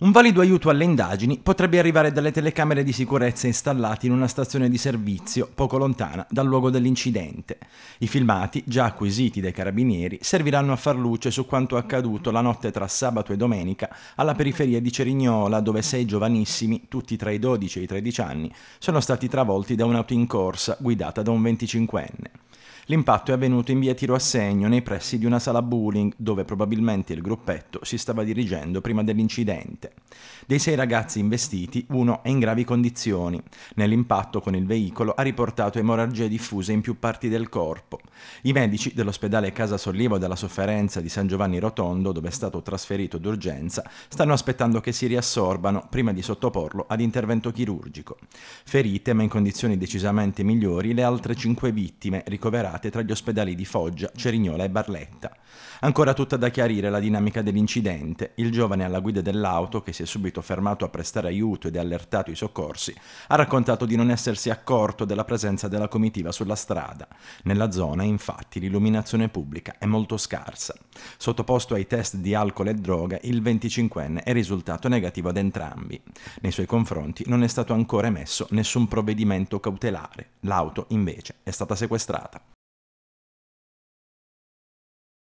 Un valido aiuto alle indagini potrebbe arrivare dalle telecamere di sicurezza installate in una stazione di servizio poco lontana dal luogo dell'incidente. I filmati, già acquisiti dai carabinieri, serviranno a far luce su quanto accaduto la notte tra sabato e domenica alla periferia di Cerignola, dove sei giovanissimi, tutti tra i 12 e i 13 anni, sono stati travolti da un'auto in corsa guidata da un 25enne. L'impatto è avvenuto in via tiro a segno nei pressi di una sala bowling dove probabilmente il gruppetto si stava dirigendo prima dell'incidente. Dei sei ragazzi investiti, uno è in gravi condizioni. Nell'impatto con il veicolo ha riportato emorragie diffuse in più parti del corpo. I medici dell'ospedale Casa Sollievo dalla sofferenza di San Giovanni Rotondo, dove è stato trasferito d'urgenza, stanno aspettando che si riassorbano prima di sottoporlo ad intervento chirurgico. Ferite, ma in condizioni decisamente migliori, le altre cinque vittime ricoverate tra gli ospedali di Foggia, Cerignola e Barletta. Ancora tutta da chiarire la dinamica dell'incidente. Il giovane alla guida dell'auto che si si è subito fermato a prestare aiuto ed ha allertato i soccorsi, ha raccontato di non essersi accorto della presenza della comitiva sulla strada. Nella zona, infatti, l'illuminazione pubblica è molto scarsa. Sottoposto ai test di alcol e droga, il 25enne è risultato negativo ad entrambi. Nei suoi confronti non è stato ancora emesso nessun provvedimento cautelare. L'auto, invece, è stata sequestrata.